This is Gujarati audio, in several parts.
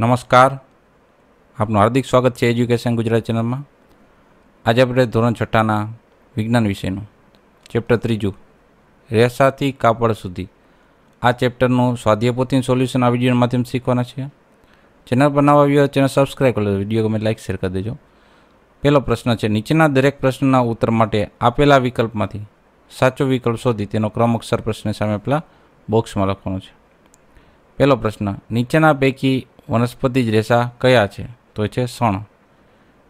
નમસ્કાર આપનું હાર્દિક સ્વાગત છે એજ્યુકેશન ગુજરાત ચેનલમાં આજે આપણે ધોરણ છઠ્ઠાના વિજ્ઞાન વિષયનું ચેપ્ટર ત્રીજું રેસાથી કાપડ સુધી આ ચેપ્ટરનું સ્વાધ્યાયપોથીનું સોલ્યુશન આ વિડીયોના માધ્યમથી શીખવાના છે ચેનલ બનાવવા નવા વ્યૂઅર ચેનલ સબસ્ક્રાઈબ કરો વિડીયો ગમે લાઇક શેર કરી દેજો પહેલો પ્રશ્ન છે નીચેના દરેક પ્રશ્નના ઉત્તર માટે આપેલા વિકલ્પમાંથી સાચો વિકલ્પ શોધી તેનો ક્રમ અક્ષર પ્રશ્ન સામે પેલા બોક્સમાં લખવાનો છે પહેલો પ્રશ્ન નીચેના પૈકી વનસ્પતિજ રેસા કયા છે તો છે સણ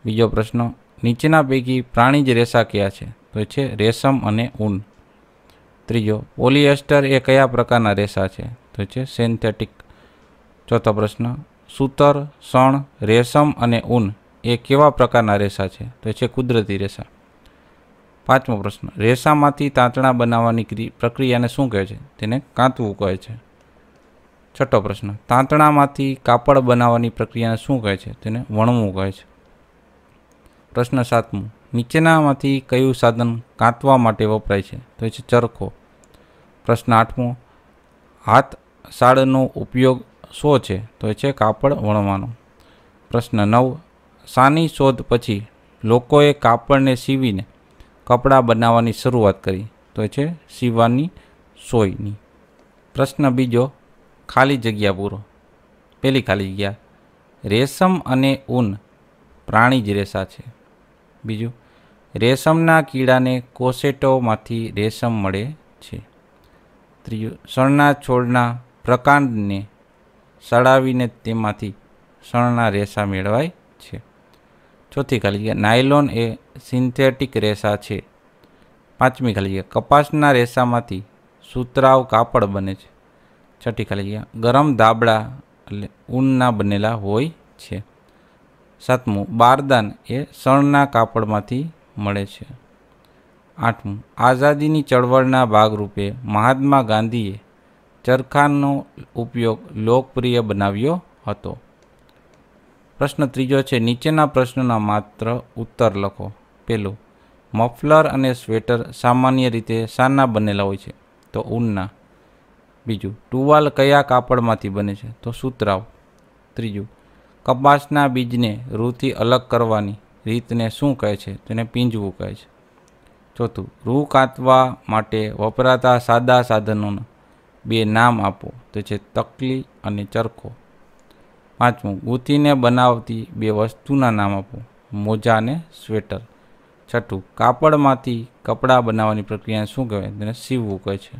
બીજો પ્રશ્ન નીચેના પૈકી પ્રાણીજ રેસા કયા છે તો છે રેશમ અને ઊન ત્રીજો પોલિએસ્ટર એ કયા પ્રકારના રેસા છે તો છે સિન્થેટિક ચોથો પ્રશ્ન સૂતર સણ રેશમ અને ઊન એ કેવા પ્રકારના રેસા છે તો છે કુદરતી રેસા પાંચમો પ્રશ્ન રેસામાંથી તાંતણા બનાવવાની પ્રક્રિયાને શું કહે છે તેને કાંતવું કહે છે છઠ્ઠો પ્રશ્ન તાંતણામાંથી કાપડ બનાવવાની પ્રક્રિયાને શું કહે છે તેને વણવું કહે છે પ્રશ્ન સાતમું નીચેનામાંથી કયું સાધન કાંતવા માટે વપરાય છે તો એ છે ચરખો પ્રશ્ન આઠમો હાથ સાડનો ઉપયોગ શો છે તો એ છે કાપડ વણવાનો પ્રશ્ન નવ સાની શોધ પછી લોકોએ કાપડને સીવીને કપડાં બનાવવાની શરૂઆત કરી તો એ છે સીવવાની સોયની પ્રશ્ન બીજો ખાલી જગ્યા પૂરો પેલી ખાલી જગ્યા રેશમ અને ઊન પ્રાણી જ રેસા છે બીજું રેશમના કીડાને કોસેટોમાંથી રેશમ મળે છે ત્રીજું શણના છોડના પ્રકાંડને સડાવીને તેમાંથી શણના રેસા મેળવાય છે ચોથી ખાલી જગ્યા નાયલોન એ સિન્થેટિક રેસા છે પાંચમી ખાલી જગ્યા કપાસના રેસામાંથી સુતરાવ કાપડ બને છે છઠ્ઠી ખાલી ગરમ દાબડા એટલે ઊનના બનેલા હોય છે સાતમું બારદાન એ શણના કાપડમાંથી મળે છે આઠમું આઝાદીની ચળવળના ભાગરૂપે મહાત્મા ગાંધીએ ચરખાનો ઉપયોગ લોકપ્રિય બનાવ્યો હતો પ્રશ્ન ત્રીજો છે નીચેના પ્રશ્નના માત્ર ઉત્તર લખો પહેલું મફલર અને સ્વેટર સામાન્ય રીતે સાના બનેલા હોય છે તો ઊનના બીજું ટુવાલ કયા કાપડમાંથી બને છે તો સુતરાવ ત્રીજું કપાસના બીજને રૂથી અલગ કરવાની રીતને શું કહે છે તેને પીંજવું કહે છે ચોથું રૂ કાંતવા માટે વપરાતા સાદા સાધનોના બે નામ આપો તે છે તકલી અને ચરખો પાંચમું ગૂંથીને બનાવતી બે વસ્તુના નામ આપો મોજા અને સ્વેટર છઠ્ઠું કાપડમાંથી કપડાં બનાવવાની પ્રક્રિયાને શું કહેવાય તેને સીવવું કહે છે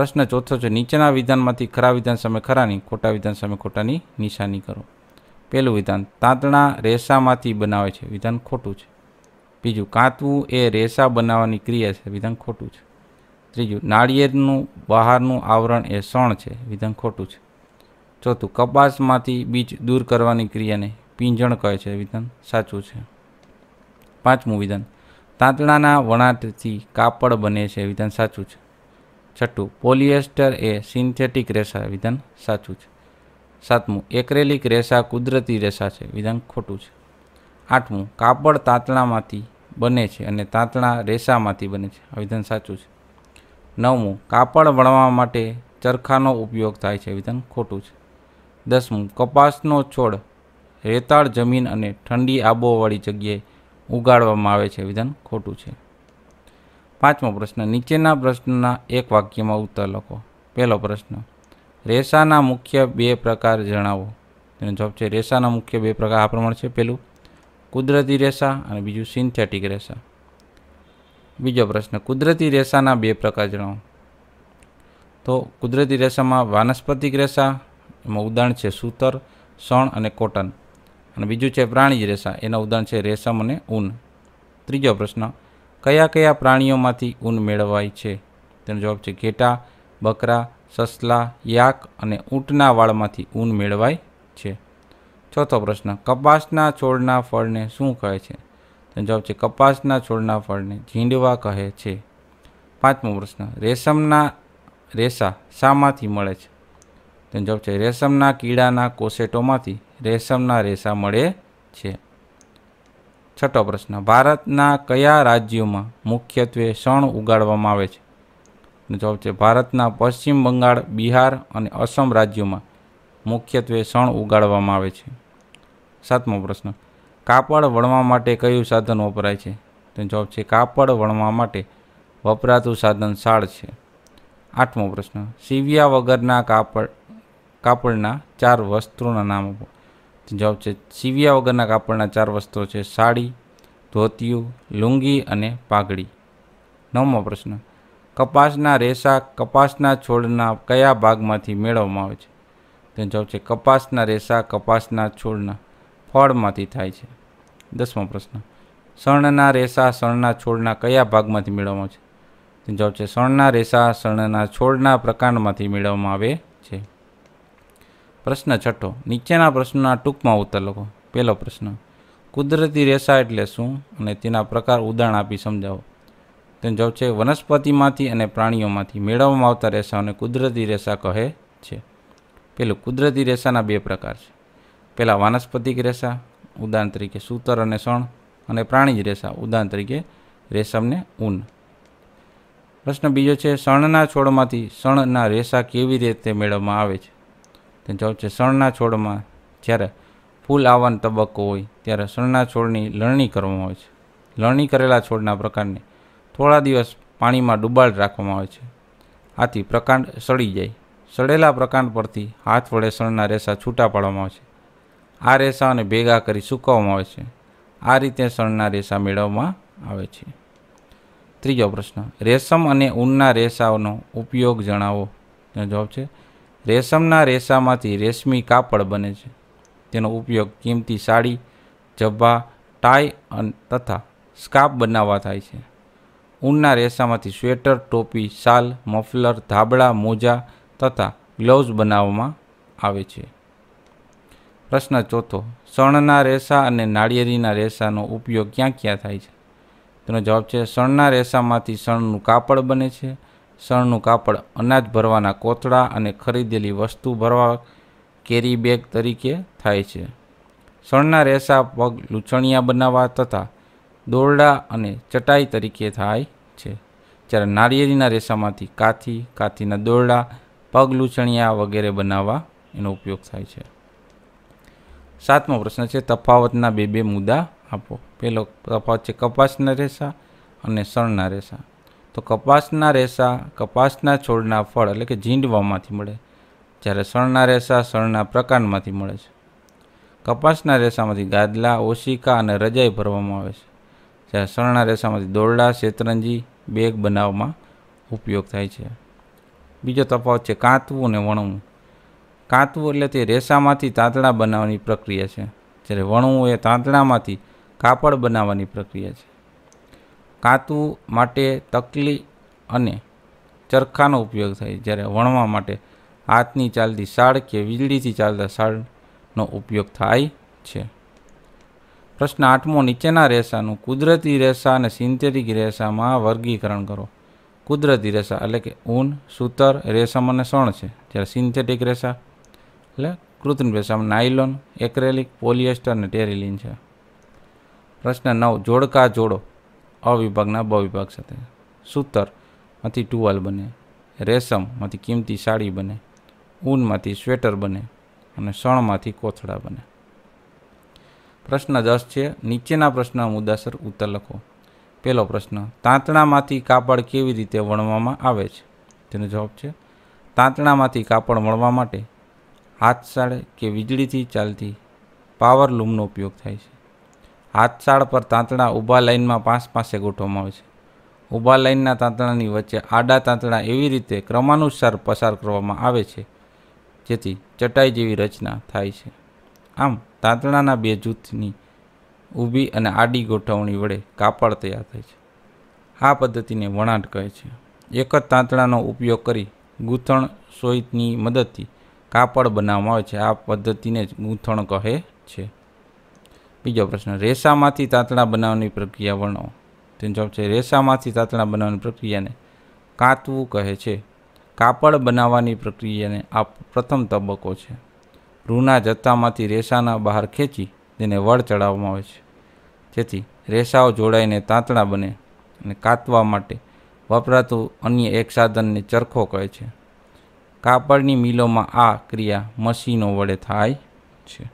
પ્રશ્ન ચોથો છે નીચેના વિધાનમાંથી ખરા વિધાન સામે ખરાની ખોટા વિધાન સામે ખોટાની નિશાની કરો પહેલું વિધાન તાંતણા રેસામાંથી બનાવે છે વિધાન ખોટું છે બીજું કાંતવું એ રેસા બનાવવાની ક્રિયા છે વિધાન ખોટું છે ત્રીજું નાળિયેરનું બહારનું આવરણ એ સણ છે વિધાન ખોટું છે ચોથું કપાસમાંથી બીજ દૂર કરવાની ક્રિયાને પીંજણ કહે છે વિધાન સાચું છે પાંચમું વિધાન તાંતણાના વણાટથી કાપડ બને છે વિધાન સાચું છે છઠ્ઠું પોલિએસ્ટર એ સિન્થેટિક રેસા વિધાન સાચું છે સાતમું એક્રેલિક રેસા કુદરતી રેસા છે વિધાન ખોટું છે આઠમું કાપડ તાંતણામાંથી બને છે અને તાંતણા રેસામાંથી બને છે આ વિધાન સાચું છે નવમું કાપડ વણવા માટે ચરખાનો ઉપયોગ થાય છે વિધાન ખોટું છે દસમું કપાસનો છોડ રેતાળ જમીન અને ઠંડી આબોહવાળી જગ્યાએ ઉગાડવામાં આવે છે વિધાન ખોટું છે પાંચમો પ્રશ્ન નીચેના પ્રશ્નના એક વાક્યમાં ઉત્તર લખો પહેલો પ્રશ્ન રેસાના મુખ્ય બે પ્રકાર જણાવો તેનો જવાબ છે રેસાના મુખ્ય બે પ્રકાર આ પ્રમાણે છે પહેલું કુદરતી રેસા અને બીજું સિન્થેટિક રેસા બીજો પ્રશ્ન કુદરતી રેસાના બે પ્રકાર જણાવો તો કુદરતી રેસામાં વાનસ્પતિક રેસા એમાં ઉદાહરણ છે સૂતર સણ અને કોટન અને બીજું છે પ્રાણીજ રેસા એના ઉદાહરણ છે રેશમ અને ઊન ત્રીજો પ્રશ્ન કયા કયા પ્રાણીઓમાંથી ઊન મેળવાય છે તેનો જવાબ છે ઘેટા બકરા સસલા યાક અને ઊંટના વાળમાંથી ઊન મેળવાય છે ચોથો પ્રશ્ન કપાસના છોડના ફળને શું કહે છે તેનો જવાબ છે કપાસના છોડના ફળને ઝીંડવા કહે છે પાંચમો પ્રશ્ન રેશમના રેસા શામાંથી મળે છે તેનો જવાબ છે રેશમના કીડાના કોસેટોમાંથી રેશમના રેસા મળે છે છઠ્ઠો પ્રશ્ન ભારતના કયા રાજ્યોમાં મુખ્યત્વે શણ ઉગાડવામાં આવે છે જવાબ છે ભારતના પશ્ચિમ બંગાળ બિહાર અને અસમ રાજ્યોમાં મુખ્યત્વે શણ ઉગાડવામાં આવે છે સાતમો પ્રશ્ન કાપડ વણવા માટે કયું સાધન વપરાય છે તો જવાબ છે કાપડ વણવા માટે વપરાતું સાધન શાળ છે આઠમો પ્રશ્ન સીવ્યા વગરના કાપડ કાપડના ચાર વસ્ત્રોના નામ આપો જવાબ છે સીવ્યા વગરના કાપડના ચાર વસ્તુઓ છે સાડી ધોતિયું લુંગી અને પાઘડી નવમો પ્રશ્ન કપાસના રેસા કપાસના છોડના કયા ભાગમાંથી મેળવવામાં આવે છે તો જવાબ છે કપાસના રેસા કપાસના છોડના ફળમાંથી થાય છે દસમો પ્રશ્ન શણના રેસા શણના છોડના કયા ભાગમાંથી મેળવવામાં આવે છે તો જવાબ છે શણના રેસા શણના છોડના પ્રકાંડમાંથી મેળવવામાં આવે છે પ્રશ્ન છઠ્ઠો નીચેના પ્રશ્નના ટૂંકમાં ઉત્તર લખો પહેલો પ્રશ્ન કુદરતી રેસા એટલે શું અને તેના પ્રકાર ઉદાહરણ આપી સમજાવો તેનો જવાબ છે વનસ્પતિમાંથી અને પ્રાણીઓમાંથી મેળવવામાં આવતા રેસાઓને કુદરતી રેસા કહે છે પેલું કુદરતી રેસાના બે પ્રકાર છે પહેલાં વાનસ્પતિક રેસા ઉદાહરણ તરીકે સૂતર અને સણ અને પ્રાણીજ રેસા ઉદાહરણ તરીકે રેશમને ઊન પ્રશ્ન બીજો છે સણના છોડમાંથી સણના રેસા કેવી રીતે મેળવવામાં આવે છે તો જવાબ છે શણના છોડમાં જ્યારે ફૂલ આવવાનો તબક્કો હોય ત્યારે શણના છોડની લણણી કરવામાં આવે છે લણણી કરેલા છોડના પ્રકાંડને થોડા દિવસ પાણીમાં ડૂબાળ રાખવામાં આવે છે આથી પ્રકાંડ સડી જાય સડેલા પ્રકાંડ પરથી હાથ વડે શણના રેસા છૂટા પાડવામાં આવે છે આ રેસાઓને ભેગા કરી સૂકવવામાં આવે છે આ રીતે શણના રેસા મેળવવામાં આવે છે ત્રીજો પ્રશ્ન રેશમ અને ઊનના રેસાઓનો ઉપયોગ જણાવો જવાબ છે રેશમના રેસામાંથી રેશમી કાપડ બને છે તેનો ઉપયોગ કિંમતી સાડી જબ્બા ટાઈ તથા સ્કાર્ફ બનાવવા થાય છે ઊનના રેસામાંથી સ્વેટર ટોપી શાલ મફલર ધાબળા મોજા તથા ગ્લવ્સ બનાવવામાં આવે છે પ્રશ્ન ચોથો શણના રેસા અને નાળિયેરીના રેસાનો ઉપયોગ ક્યાં ક્યાં થાય છે તેનો જવાબ છે શણના રેસામાંથી શણનું કાપડ બને છે શણનું કાપડ અનાજ ભરવાના કોથળા અને ખરીદેલી વસ્તુ ભરવા કેરી બેગ તરીકે થાય છે શણના રેસા પગ લૂંછણિયા બનાવવા તથા દોરડા અને ચટાઈ તરીકે થાય છે જ્યારે નારિયેળીના રેસામાંથી કાથી કાથીના દોરડા પગ લૂંછણિયા વગેરે બનાવવા એનો ઉપયોગ થાય છે સાતમો પ્રશ્ન છે તફાવતના બે બે મુદ્દા આપો પહેલો તફાવત છે કપાસના રેસા અને શણના રેસા તો કપાસના રેસા કપાસના છોડના ફળ એટલે કે જીંડવામાંથી મળે જ્યારે શણના રેસા શણના પ્રકાંડમાંથી મળે છે કપાસના રેસામાંથી ગાદલા ઓશિકા અને રજાઈ ભરવામાં આવે છે જ્યારે શણના રેસામાંથી દોરડા શેતરંજી બેગ બનાવવામાં ઉપયોગ થાય છે બીજો તફાવત છે કાંતવું અને વણવું કાંતવું એટલે તે રેસામાંથી તાંતણા બનાવવાની પ્રક્રિયા છે જ્યારે વણવું એ તાંતણામાંથી કાપડ બનાવવાની પ્રક્રિયા છે કાંતું માટે તકલી અને ચરખાનો ઉપયોગ થાય જ્યારે વણવા માટે હાથની ચાલતી શાળ કે વીજળીથી ચાલતા શાળનો ઉપયોગ થાય છે પ્રશ્ન આઠમો નીચેના રેસાનું કુદરતી રેસા અને સિન્થેટિક રેસામાં વર્ગીકરણ કરો કુદરતી રેસા એટલે કે ઊન સૂતર રેશમ અને સણ છે જ્યારે સિન્થેટિક રેસા એટલે કૃત્રિમ રેશમ નાયલોન એક્રેલિક પોલિએસ્ટર અને ટેરિલિન છે પ્રશ્ન નવ જોડકા જોડો અવિભાગના બ વિભાગ સાથે સૂતરમાંથી ટુવાલ બને રેશમમાંથી કિંમતી સાડી બને ઊનમાંથી સ્વેટર બને અને શણમાંથી કોથળા બને પ્રશ્ન દસ છે નીચેના પ્રશ્ન મુદ્દાસર ઉત્તર લખો પહેલો પ્રશ્ન તાંતણામાંથી કાપડ કેવી રીતે વણવામાં આવે છે તેનો જવાબ છે તાંતણામાંથી કાપડ વણવા માટે હાથ સાડે કે વીજળીથી ચાલતી પાવર લૂમનો ઉપયોગ થાય છે હાથસાળ પર તાંતણા ઊભા લાઇનમાં પાંચ પાસે ગોઠવવામાં આવે છે ઊભા લાઇનના તાંતણાની વચ્ચે આડા તાંતણા એવી રીતે ક્રમાનુસાર પસાર કરવામાં આવે છે જેથી ચટાઈ જેવી રચના થાય છે આમ તાંતણાના બે જૂથની ઊભી અને આડી ગોઠવણી વડે કાપડ તૈયાર થાય છે આ પદ્ધતિને વણાટ કહે છે એક જ તાંતણાનો ઉપયોગ કરી ગૂંથણ સોઈતની મદદથી કાપડ બનાવવામાં આવે છે આ પદ્ધતિને જ ગૂંથણ કહે છે બીજો પ્રશ્ન રેસામાંથી તાતણા બનાવવાની પ્રક્રિયા વર્ણો તેનો જવાબ છે રેસામાંથી તાતણા બનાવવાની પ્રક્રિયાને કાતવું કહે છે કાપડ બનાવવાની પ્રક્રિયાને આ પ્રથમ તબક્કો છે રૂના જથ્થામાંથી રેસાના બહાર ખેંચી તેને વળ ચડાવવામાં આવે છે જેથી રેસાઓ જોડાઈને તાંતણા બને અને કાતવા માટે વપરાતું અન્ય એક સાધનને ચરખો કહે છે કાપડની મિલોમાં આ ક્રિયા મશીનો વડે થાય છે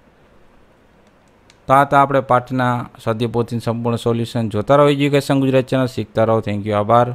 તો આ તો આપણે પાઠના સદ્ય પોતીન સંપૂર્ણ સોલ્યુશન જોતા રહો એજ્યુકેશન ગુજરાત ચેનલ શીખતા રહો થેન્ક યુ આભાર